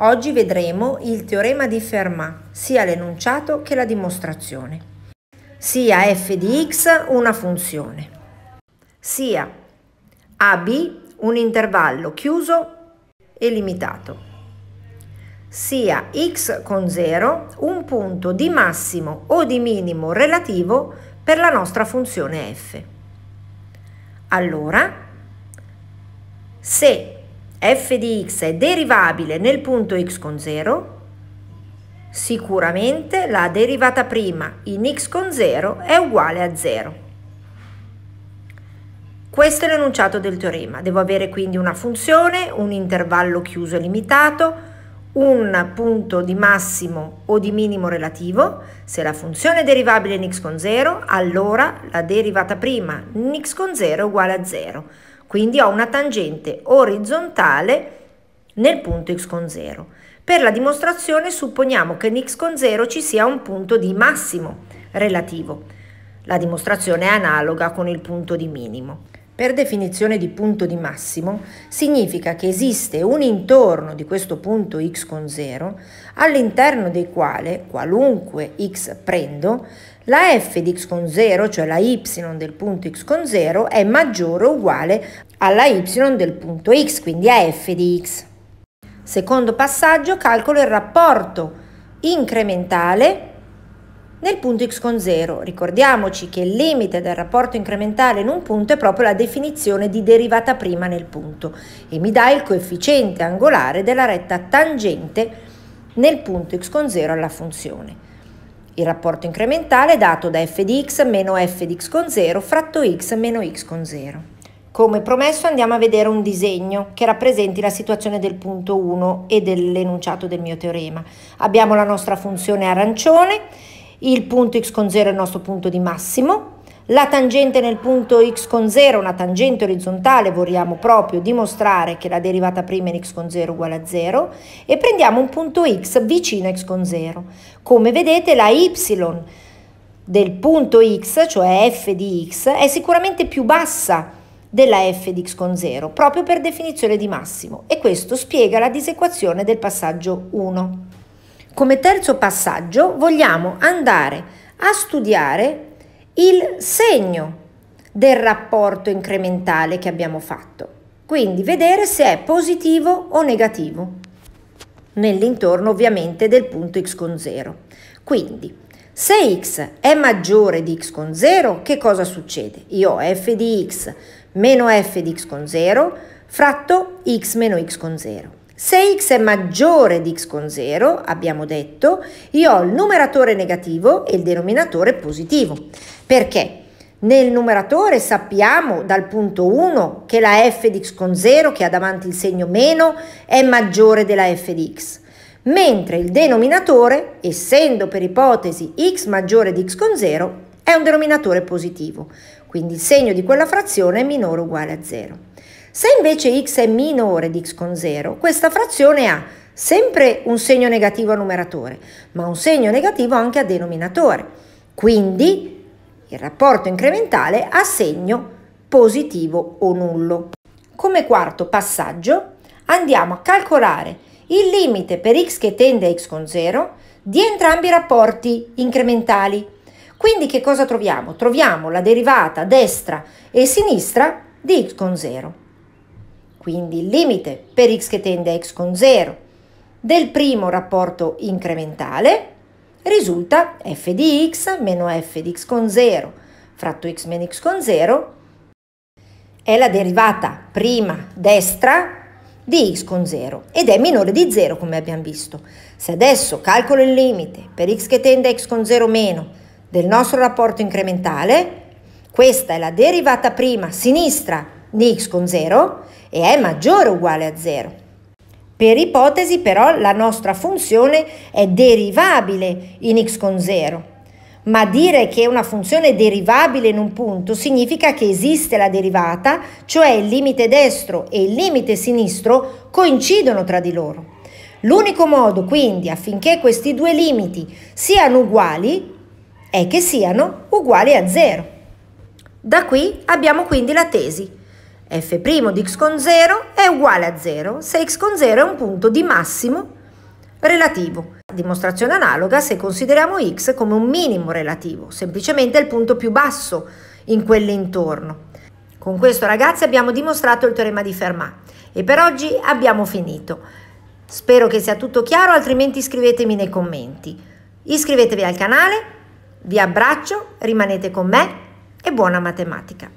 Oggi vedremo il teorema di Fermat, sia l'enunciato che la dimostrazione. Sia f di x una funzione. Sia AB un intervallo chiuso e limitato. Sia x con 0 un punto di massimo o di minimo relativo per la nostra funzione f. Allora, se f di x è derivabile nel punto x con 0, sicuramente la derivata prima in x con 0 è uguale a 0. Questo è l'enunciato del teorema. Devo avere quindi una funzione, un intervallo chiuso e limitato, un punto di massimo o di minimo relativo. Se la funzione è derivabile in x con 0, allora la derivata prima in x con 0 è uguale a 0. Quindi ho una tangente orizzontale nel punto x con 0. Per la dimostrazione supponiamo che in x con 0 ci sia un punto di massimo relativo. La dimostrazione è analoga con il punto di minimo. Per definizione di punto di massimo significa che esiste un intorno di questo punto x con 0 all'interno del quale qualunque x prendo la f di x con 0, cioè la y del punto x con 0, è maggiore o uguale alla y del punto x, quindi a f di x. Secondo passaggio, calcolo il rapporto incrementale nel punto x con 0. Ricordiamoci che il limite del rapporto incrementale in un punto è proprio la definizione di derivata prima nel punto e mi dà il coefficiente angolare della retta tangente nel punto x con 0 alla funzione. Il rapporto incrementale è dato da f di x meno f di x con 0 fratto x meno x con 0. Come promesso andiamo a vedere un disegno che rappresenti la situazione del punto 1 e dell'enunciato del mio teorema. Abbiamo la nostra funzione arancione, il punto x con 0 è il nostro punto di massimo, la tangente nel punto x con 0, una tangente orizzontale, vorremmo proprio dimostrare che la derivata prima in x con 0 è uguale a 0 e prendiamo un punto x vicino a x con 0. Come vedete la y del punto x, cioè f di x, è sicuramente più bassa della f di x con 0, proprio per definizione di massimo e questo spiega la disequazione del passaggio 1. Come terzo passaggio vogliamo andare a studiare il segno del rapporto incrementale che abbiamo fatto. Quindi vedere se è positivo o negativo nell'intorno ovviamente del punto x con 0. Quindi se x è maggiore di x con 0, che cosa succede? Io ho f di x meno f di x con 0 fratto x meno x con 0. Se x è maggiore di x con 0, abbiamo detto, io ho il numeratore negativo e il denominatore positivo. Perché? Nel numeratore sappiamo dal punto 1 che la f di x con 0, che ha davanti il segno meno, è maggiore della f di x. Mentre il denominatore, essendo per ipotesi x maggiore di x con 0, è un denominatore positivo. Quindi il segno di quella frazione è minore o uguale a 0. Se invece x è minore di x con 0, questa frazione ha sempre un segno negativo a numeratore, ma un segno negativo anche a denominatore. Quindi il rapporto incrementale ha segno positivo o nullo. Come quarto passaggio andiamo a calcolare il limite per x che tende a x con 0 di entrambi i rapporti incrementali. Quindi che cosa troviamo? Troviamo la derivata destra e sinistra di x con 0 quindi il limite per x che tende a x con 0 del primo rapporto incrementale risulta f di x meno f di x con 0 fratto x meno x con 0 è la derivata prima destra di x con 0 ed è minore di 0 come abbiamo visto. Se adesso calcolo il limite per x che tende a x con 0 meno del nostro rapporto incrementale, questa è la derivata prima sinistra di x con 0 e è maggiore o uguale a 0. Per ipotesi però la nostra funzione è derivabile in x con 0. Ma dire che una funzione è derivabile in un punto significa che esiste la derivata, cioè il limite destro e il limite sinistro coincidono tra di loro. L'unico modo quindi affinché questi due limiti siano uguali è che siano uguali a 0. Da qui abbiamo quindi la tesi f' di x con 0 è uguale a 0 se x con 0 è un punto di massimo relativo. Dimostrazione analoga se consideriamo x come un minimo relativo, semplicemente il punto più basso in quell'intorno. Con questo ragazzi abbiamo dimostrato il teorema di Fermat e per oggi abbiamo finito. Spero che sia tutto chiaro, altrimenti scrivetemi nei commenti. Iscrivetevi al canale, vi abbraccio, rimanete con me e buona matematica!